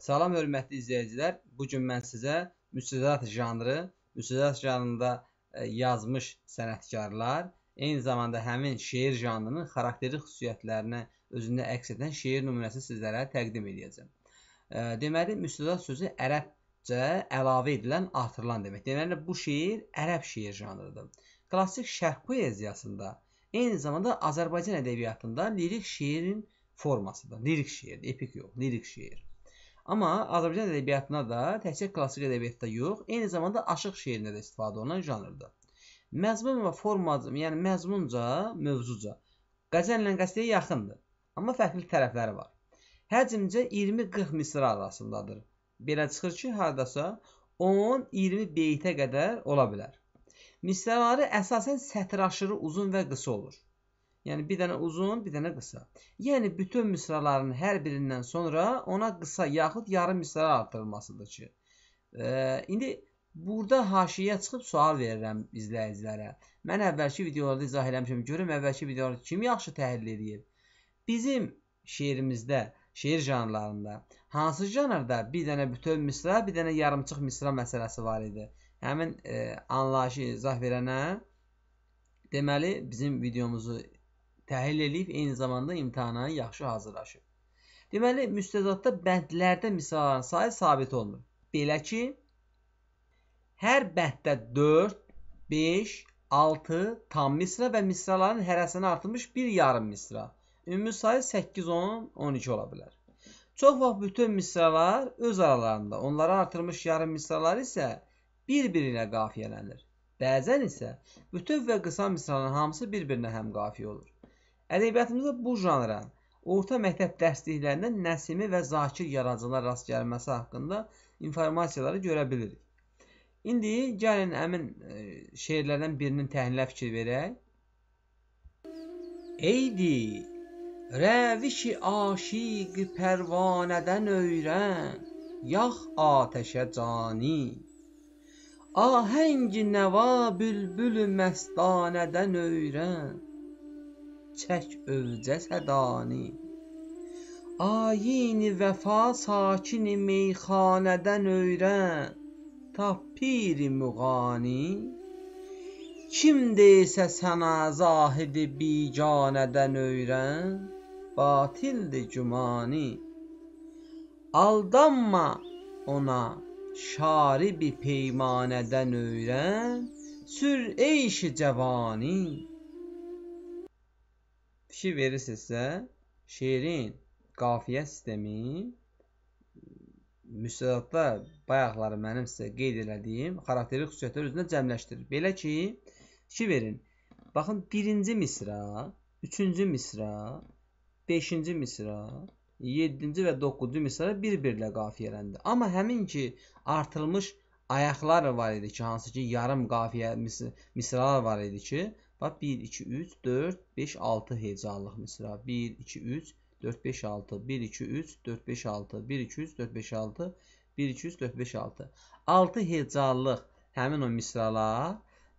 Salam hörmətli izləyicilər. Bu gün mən sizə müstəzat janrı, müstəzat janrında e, yazmış sənətkarlar, eyni zamanda həmin şeir janrının xarakterik xüsusiyyətlərini özündə əks edən şeir nümunəsini sizlərə təqdim edəcəm. E, deməli, müstəzat sözü ərəbcə əlavə edilən, artırılan deməkdir. Deməli, bu şeir ərəb şeir janrıdır. Klassik şərq poeziyasında, eyni zamanda Azərbaycan ədəbiyyatında lirik şeirin formasıdır. Lirik şeir, epik yox, lirik şeir. Amma Azərbaycan ədəbiyyatına da təkcə klassik ədəbiyyatda yox, eyni zamanda aşıq şeirində də istifadə olunan janrdır. Məzmun və forma, yəni məzmunca, mövzuca qəzəllə qəsəyə yaxındır, amma fərqli tərəfləri var. Həcmcə 20-40 misra arasındadır. Belə çıxır ki, hardasa 10-20 beytə qədər ola bilər. Misraları əsasən sətr aşırı uzun və qısa olur. Yəni bir dənə uzun, bir dənə qısa. Yəni bütün misraların hər birindən sonra ona qısa yaxud yarım misra artırılmasıdır ki. E, indi burada haşiyə çıxıb sual verirəm izləyicilərə. Mən əvvəlki videolarda izah eləmişəm. Görüm əvvəlki videoları kim yaxşı təhlil edib. Bizim şeirimizdə, şeir janrlarında hansı janrda bir dənə bütöv misra, bir dənə yarımçıq misra məsələsi var idi? Həmin e, anlayışı izah verənə deməli bizim videomuzu təhlil eləyib eyni zamanda imtahana yaxşı hazırlaşıb. Deməli, müstəzadda bəndlərdə misalların sayı sabit olmur. Belə ki, hər bənddə 4, 5, 6 tam misra və misraların hərəsinə artırmış bir yarım misra. Ümumi sayı 8, 10, 12 ola bilər. Çox vaxt bütün misralar öz aralarında, onlara artırmış yarım misralar isə bir-birinə qafiyələnir. Bəzən isə bütün və qısa misraların hamısı bir-birinə həm qafiyə olur. Ədəbiyyatımızda bu janra orta məktəb dərsliklərində Nəsimi və Zakir yaradıcılar rast gəlməsi haqqında informasiyaları görə bilirik. İndi gəlin həmin e, şeirlərdən birinin təhlilinə fikir verək. Eydi, rəvişi aşiq pərvanədən öyrən, yax atəşə cani. Ahəng nəva bülbül məstanədən öyrən, çək övcə sədani Ayini vəfa sakini meyxanədən öyrən Tap piri müğani Kim desə sənə zahidi biganədən öyrən Batildir cümani Aldanma ona şaribi peymanədən öyrən Sür eyşi cəvani fikir verirsinizsə, şeirin qafiyə sistemi müstədatda bayaqları mənim sizə qeyd elədiyim xarakterik xüsusiyyətlər özünə cəmləşdirir. Belə ki, fikir verin. Baxın, birinci misra, üçüncü misra, beşinci misra, 7-ci və 9-cu misra bir-birlə qafiyələndi. Amma həmin ki artırılmış ayaqlar var idi ki, hansı ki yarım qafiyə mis misralar var idi ki, Bax 1, 2, 3, 4, 5, 6 heyecanlıq misra. 1, 2, 3, 4, 5, 6. 1, 2, 3, 4, 5, 6. 1, 2, 3, 4, 5, 6. 1, 2, 3, 4, 5, 6. 6 heyecanlıq həmin o misralar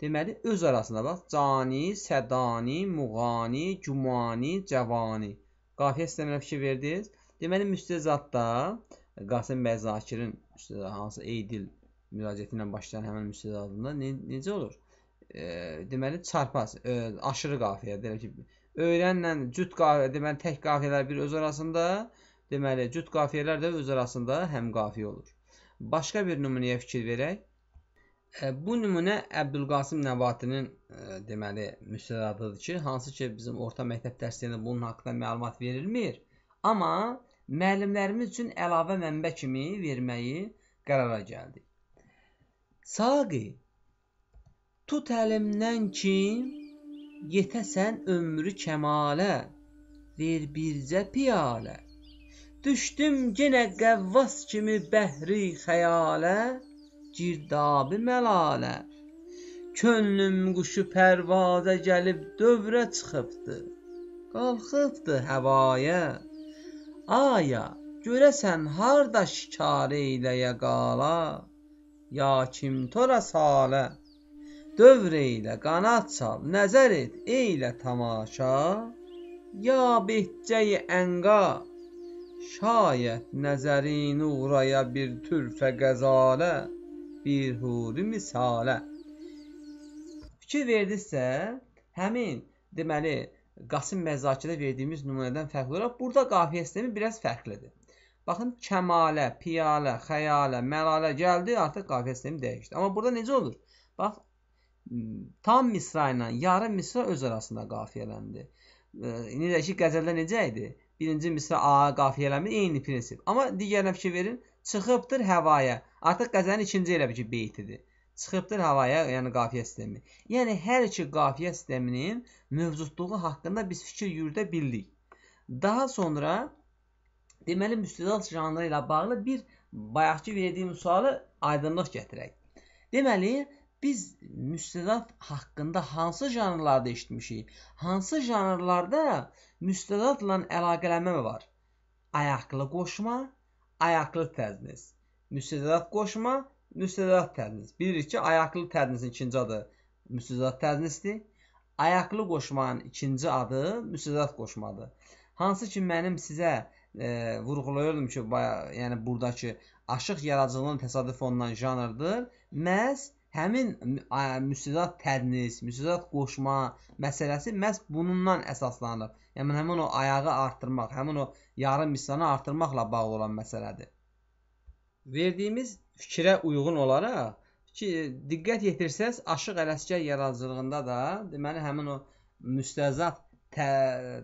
deməli öz arasında bax cani, sədani, muğani, cumani, cəvani. Qafiyə sizə mənə fikir verdiniz. Deməli müstəzadda Qasım bəy Zakirin hansı Eydil müraciəti ilə başlayan həmin müstəzadında ne, necə olur? e, deməli çarpaz, e, aşırı qafiyə deyirəm ki, öyrənlə cüt qafiyə, deməli tək qafiyələr bir öz arasında, deməli cüt qafiyələr də öz arasında həm qafiyə olur. Başqa bir nümunəyə fikir verək. E, bu nümunə Əbdülqasım Nəvatinin e, deməli müstədadıdır ki, hansı ki bizim orta məktəb dərslərində bunun haqqında məlumat verilmir. Amma müəllimlərimiz üçün əlavə mənbə kimi verməyi qərara gəldik. Saqi Tut əlimdən ki, yetəsən ömrü kəmalə, ver bircə piyalə. Düşdüm yenə qəvvas kimi bəhri xəyalə, girdabı məlalə. Könlüm quşu pərvazə gəlib dövrə çıxıbdı. Qalxıbdı havaya. Aya, görəsən harda şikar eyləyə qala? Ya kim tora salə? Dövr eylə, qanat çal, nəzər et, eylə tamaşa. Ya behcəyi ənqa, şayət nəzərin uğraya bir türfə qəzalə, bir huri misalə. Fikir verdinizsə, həmin deməli Qasım Məzakirə verdiyimiz nümunədən fərqli olaraq burada qafiyə sistemi biraz fərqlidir. Baxın, kəmalə, piyalə, xəyalə, məlalə gəldi, artıq qafiyə sistemi dəyişdi. Amma burada necə olur? Bax, tam misra ilə yarım misra öz arasında qafiyələndi. E, indi də ki, qəzəldə necə idi? Birinci misra A qafiyələmir, eyni prinsip. Amma digər nəfki verin, çıxıbdır həvaya. Artıq qəzənin ikinci elə bir ki, beytidir. Çıxıbdır həvaya, yəni qafiyə sistemi. Yəni hər iki qafiyə sisteminin mövcudluğu haqqında biz fikir yürüdə bildik. Daha sonra deməli müstədat janrı ilə bağlı bir bayaqki verdiyim sualı aydınlıq gətirək. Deməli, biz müstədat haqqında hansı janrlarda eşitmişik? Hansı janrlarda müstədatla əlaqələnmə var? Ayaqlı qoşma, ayaqlı təzniz. Müstədat qoşma, müstədat təzniz. Bilirik ki, ayaqlı təznizin ikinci adı müstədat təznizdir. Ayaqlı qoşmanın ikinci adı müstədat qoşmadır. Hansı ki, mənim sizə e, vurğulayırdım ki, baya, yəni buradakı aşıq yaradıcılığının təsadüf olunan janrdır. Məhz həmin ə, müsirat tədnis, müsirat qoşma məsələsi məhz bunundan əsaslanır. Yəni həmin o ayağı artırmaq, həmin o yarım misanı artırmaqla bağlı olan məsələdir. Verdiyimiz fikrə uyğun olaraq ki, diqqət yetirsəz, Aşıq Ələsgər yaradıcılığında da deməli həmin o müstəzad tə,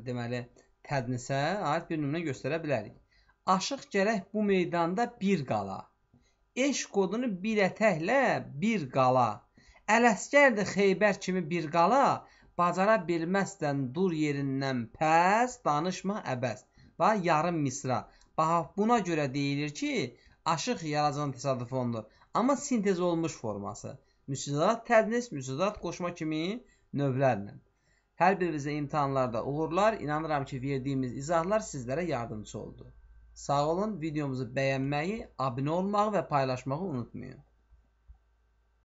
deməli tədnisə aid bir nümunə göstərə bilərik. Aşıq gərək bu meydanda bir qala eşq odunu bir ətəklə bir qala. Ələsgər də Xeybər kimi bir qala, bacara bilməzsən dur yerindən pəs, danışma əbəs. Bax yarım misra. Bax buna görə deyilir ki, aşıq yaradan təsadüf ondur. Amma sintez olmuş forması. Müsüdat, tədnis, müsüdat qoşma kimi növlərlə. Hər birinizə imtahanlarda uğurlar. İnanıram ki, verdiyimiz izahlar sizlərə yardımcı oldu. Sağ olun, videomuzu bəyənməyi, abunə olmağı və paylaşmağı unutmayın.